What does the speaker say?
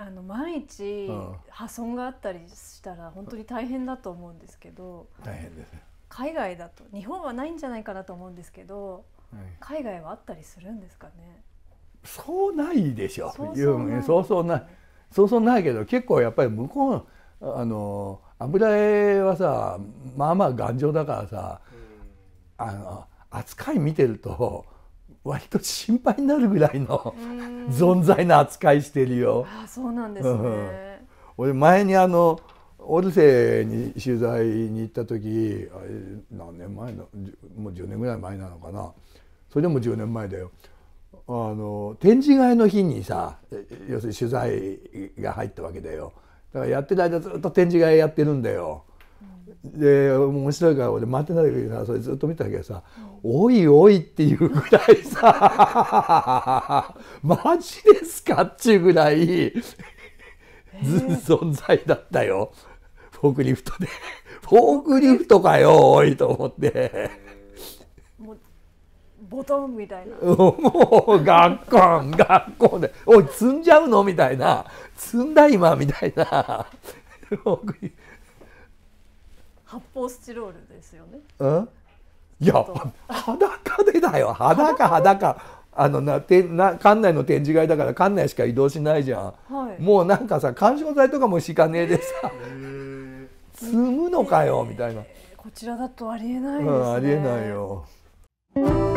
あの万一破損があったりしたら本当に大変だと思うんですけど大変です海外だと日本はないんじゃないかなと思うんですけど、はい、海外はあったりするんですかねそうないでしょそうそうないそうそうないけど結構やっぱり向こうあの油絵はさまあまあ頑丈だからさ、うん、あの扱い見てると割と心配になるぐらいの存在の扱いしてるよ。あそうなんですね、俺前にあのオルセイに取材に行った時何年前のもう10年ぐらい前なのかなそれでも10年前だよあの展示会の日にさ要するに取材が入ったわけだよだからやってる間ずっと展示会やってるんだよ。で面白いから俺待ってないけどさそれずっと見てたけどさ「おいおい」っていうぐらいさ「マジですか?」っちゅうぐらい存在だったよフォークリフトで。フォークリフトかよおいと思って。もうボトンみたいな。もう学校学校で「おい積んじゃうの?」みたいな「積んだ今」みたいな。発泡スチロールですよね。うん、いや裸でだよ裸裸あのなてな館内の展示会だから館内しか移動しないじゃん、はい、もうなんかさ緩衝材とかも敷かねえでさ積むのかよみたいな、こちらだとありえないですね、うん、ありえないよ。